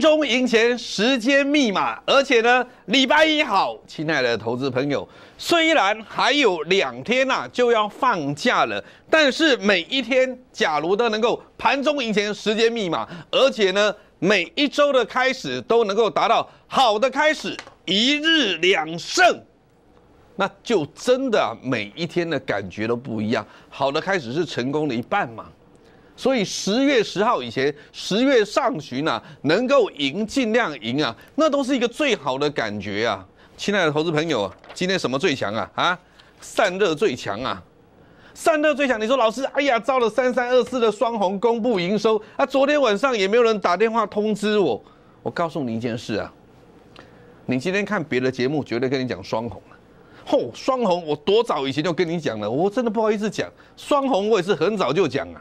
中赢钱时间密码，而且呢，礼拜一好，亲爱的投资朋友。虽然还有两天呐，就要放假了，但是每一天假如都能够盘中赢钱时间密码，而且呢，每一周的开始都能够达到好的开始，一日两胜，那就真的每一天的感觉都不一样。好的开始是成功的一半嘛。所以十月十号以前，十月上旬啊，能够赢尽量赢啊，那都是一个最好的感觉啊，亲爱的投资朋友，今天什么最强啊？啊，散热最强啊，散热最强。你说老师，哎呀，遭了三三二四的双红公布营收啊，昨天晚上也没有人打电话通知我。我告诉你一件事啊，你今天看别的节目绝对跟你讲双红了。吼，双红我多早以前就跟你讲了，我真的不好意思讲双红，我也是很早就讲啊。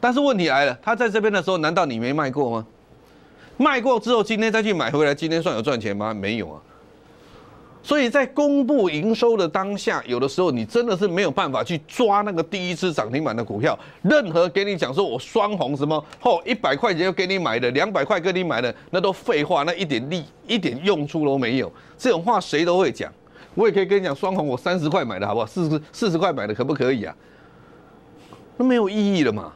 但是问题来了，他在这边的时候，难道你没卖过吗？卖过之后，今天再去买回来，今天算有赚钱吗？没有啊。所以在公布营收的当下，有的时候你真的是没有办法去抓那个第一只涨停板的股票。任何给你讲说我双红什么，后一百块钱要给你买的，两百块给你买的，那都废话，那一点利一点用处都没有。这种话谁都会讲。我也可以跟你讲，双红我三十块买的，好不好？四十四十块买的，可不可以啊？那没有意义了嘛。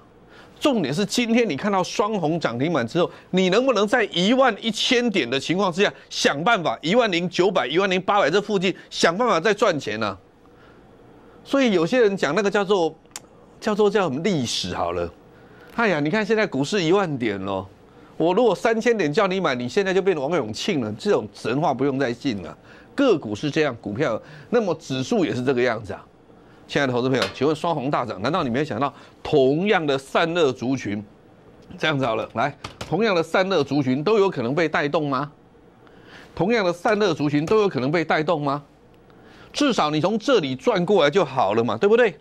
重点是今天你看到双红涨停板之后，你能不能在一万一千点的情况之下想办法一万零九百、一万零八百这附近想办法再赚钱呢？所以有些人讲那个叫做叫做叫什么历史好了，哎呀，你看现在股市一万点了，我如果三千点叫你买，你现在就变成王永庆了，这种神话不用再信了。个股是这样，股票那么指数也是这个样子啊。亲爱的投资朋友，请问双红大涨，难道你没有想到同样的散热族群这样子好了？来，同样的散热族群都有可能被带动吗？同样的散热族群都有可能被带动吗？至少你从这里转过来就好了嘛，对不对？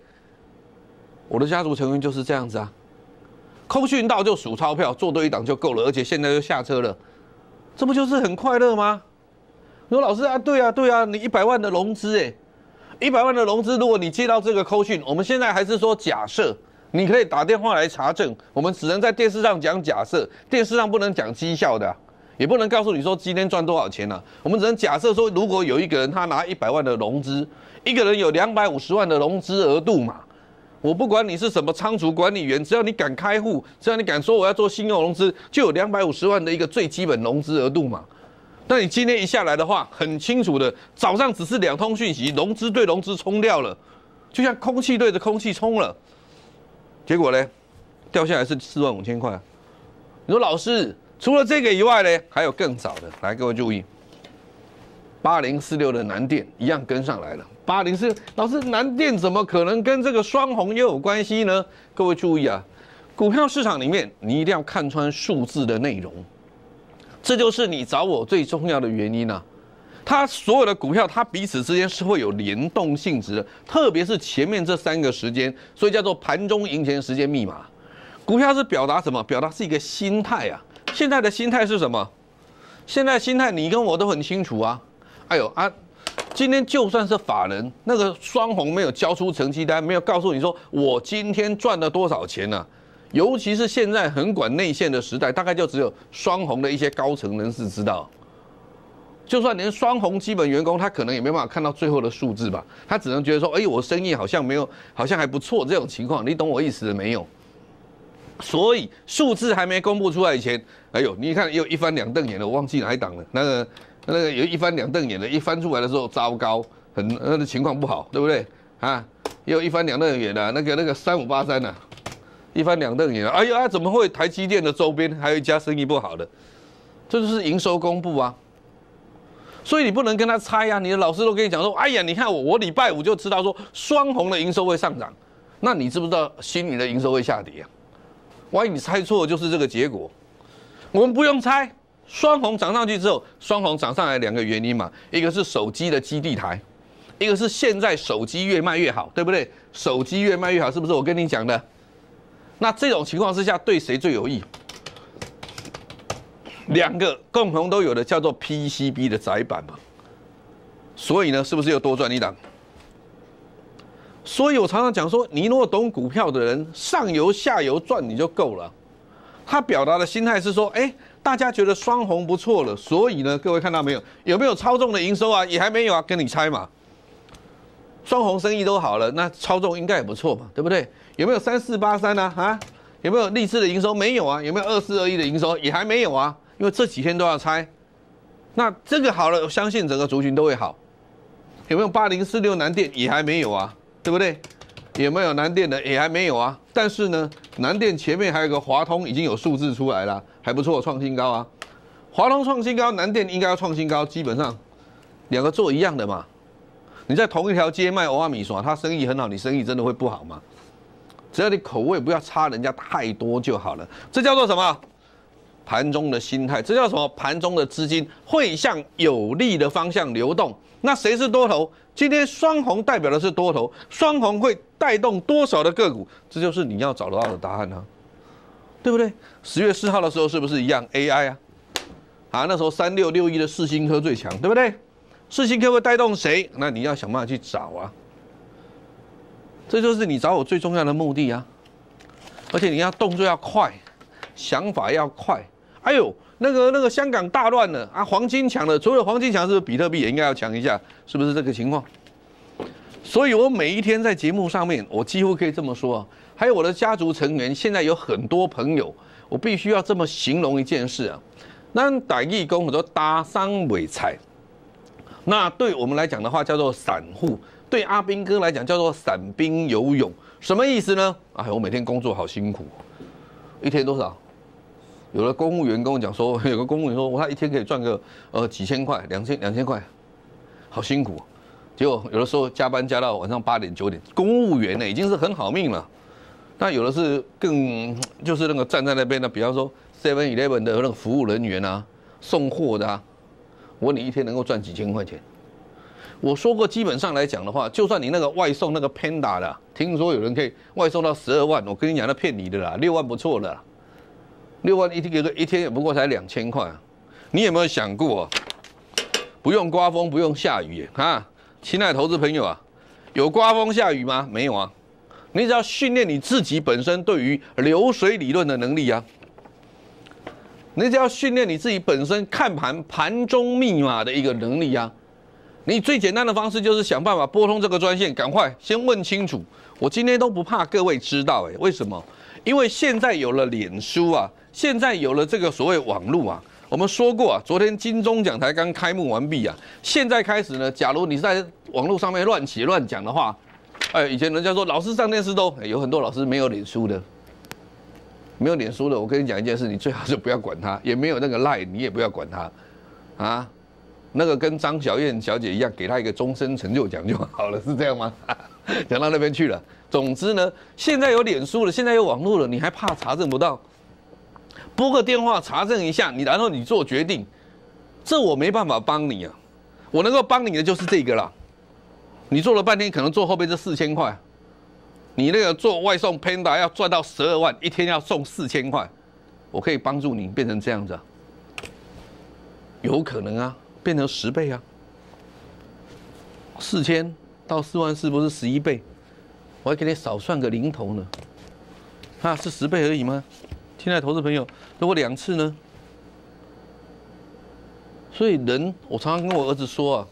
我的家族成员就是这样子啊，空讯到就数钞票，做对一档就够了，而且现在就下车了，这不就是很快乐吗？我说老师啊，对啊对啊，你一百万的融资哎。一百万的融资，如果你接到这个扣讯，我们现在还是说假设，你可以打电话来查证。我们只能在电视上讲假设，电视上不能讲绩效的，也不能告诉你说今天赚多少钱了。我们只能假设说，如果有一个人他拿一百万的融资，一个人有两百五十万的融资额度嘛。我不管你是什么仓储管理员，只要你敢开户，只要你敢说我要做信用融资，就有两百五十万的一个最基本融资额度嘛。那你今天一下来的话，很清楚的，早上只是两通讯息，融资对融资冲掉了，就像空气对着空气冲了，结果呢，掉下来是四万五千块。你说老师，除了这个以外呢，还有更早的，来各位注意，八零四六的南电一样跟上来了，八零四老师南电怎么可能跟这个双红又有关系呢？各位注意啊，股票市场里面你一定要看穿数字的内容。这就是你找我最重要的原因啊！它所有的股票，它彼此之间是会有联动性质的，特别是前面这三个时间，所以叫做盘中赢钱时间密码。股票是表达什么？表达是一个心态啊！现在的心态是什么？现在心态你跟我都很清楚啊！哎呦啊，今天就算是法人那个双红没有交出成绩单，没有告诉你说我今天赚了多少钱呢？尤其是现在很管内线的时代，大概就只有双红的一些高层人士知道。就算连双红基本员工，他可能也没办法看到最后的数字吧？他只能觉得说：“哎，我生意好像没有，好像还不错。”这种情况，你懂我意思没有？所以数字还没公布出来以前，哎呦，你看又一翻两瞪眼了。我忘记哪一档了，那个那个有一翻两瞪眼的，一翻出来的时候，糟糕，很那个情况不好，对不对？啊，又一翻两瞪眼了，那个那个三五八三呢？一翻两瞪眼，哎呀，怎么会台积电的周边还有一家生意不好的？这就是营收公布啊。所以你不能跟他猜呀。你的老师都跟你讲说，哎呀，你看我，我礼拜五就知道说双红的营收会上涨，那你知不知道心里的营收会下跌啊？万一你猜错，就是这个结果。我们不用猜，双红涨上去之后，双红涨上来两个原因嘛，一个是手机的基地台，一个是现在手机越卖越好，对不对？手机越卖越好，是不是我跟你讲的？那这种情况之下，对谁最有益？两个共同都有的叫做 PCB 的窄板嘛。所以呢，是不是又多赚一档？所以我常常讲说，你如果懂股票的人，上游下游赚你就够了。他表达的心态是说，哎，大家觉得双红不错了，所以呢，各位看到没有？有没有操纵的营收啊？也还没有啊，跟你猜嘛。双红生意都好了，那操纵应该也不错嘛，对不对？有没有三四八三呢？啊，有没有励志的营收？没有啊。有没有二四二一的营收？也还没有啊。因为这几天都要拆。那这个好了，相信整个族群都会好。有没有八零四六南电？也还没有啊，对不对？有没有南电的？也还没有啊。但是呢，南电前面还有个华通，已经有数字出来了，还不错，创新高啊。华通创新高，南电应该要创新高。基本上，两个做一样的嘛。你在同一条街卖欧亚米索，他生意很好，你生意真的会不好吗？只要你口味不要差人家太多就好了，这叫做什么？盘中的心态，这叫什么？盘中的资金会向有利的方向流动。那谁是多头？今天双红代表的是多头，双红会带动多少的个股？这就是你要找得到的答案啊，对不对？十月四号的时候是不是一样 AI 啊？啊，那时候三六六一的四星科最强，对不对？四星科会带动谁？那你要想办法去找啊。这就是你找我最重要的目的啊！而且你要动作要快，想法要快。哎呦，那个那个香港大乱了啊，黄金抢了。除了黄金抢，是不是比特币也应该要抢一下？是不是这个情况？所以，我每一天在节目上面，我几乎可以这么说。还有我的家族成员，现在有很多朋友，我必须要这么形容一件事啊。那打义工，我说打伤尾菜，那对我们来讲的话，叫做散户。对阿兵哥来讲，叫做散兵游泳，什么意思呢？哎，我每天工作好辛苦，一天多少？有的公务员跟我讲说，有个公务员说，我他一天可以赚个呃几千块，两千两千块，好辛苦。结果有的时候加班加到晚上八点九点，公务员呢已经是很好命了。那有的是更 就是那个站在那边的，比方说 Seven Eleven 的那个服务人员啊，送货的啊，我你一天能够赚几千块钱？我说过，基本上来讲的话，就算你那个外送那个 Panda 的，听说有人可以外送到十二万，我跟你讲，那骗你的啦，六万不错的，六万一天给个一天也不过才两千块，你有没有想过，不用刮风不用下雨啊？亲爱的投资朋友啊，有刮风下雨吗？没有啊，你只要训练你自己本身对于流水理论的能力啊，你只要训练你自己本身看盘盘中密码的一个能力啊。你最简单的方式就是想办法拨通这个专线，赶快先问清楚。我今天都不怕各位知道，诶，为什么？因为现在有了脸书啊，现在有了这个所谓网络啊。我们说过啊，昨天金钟讲台刚开幕完毕啊，现在开始呢，假如你在网络上面乱写乱讲的话，哎，以前人家说老师上电视都有很多老师没有脸书的，没有脸书的。我跟你讲一件事，你最好是不要管他，也没有那个赖，你也不要管他，啊。那个跟张小燕小姐一样，给她一个终生成就奖就好了，是这样吗？讲到那边去了。总之呢，现在有脸书了，现在有网络了，你还怕查证不到？拨个电话查证一下，你然后你做决定，这我没办法帮你啊。我能够帮你的就是这个啦。你做了半天，可能做后面这四千块，你那个做外送 Panda 要赚到十二万，一天要送四千块，我可以帮助你变成这样子，啊，有可能啊。变成十倍啊，四千到四万四不是十一倍，我还给你少算个零头呢，啊是十倍而已吗？亲爱的投资朋友，如果两次呢？所以人，我常常跟我儿子说啊，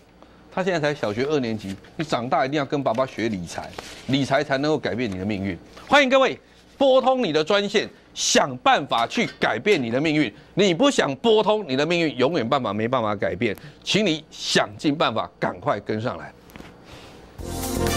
他现在才小学二年级，你长大一定要跟爸爸学理财，理财才能够改变你的命运。欢迎各位拨通你的专线。想办法去改变你的命运，你不想拨通你的命运，永远办法没办法改变，请你想尽办法，赶快跟上来。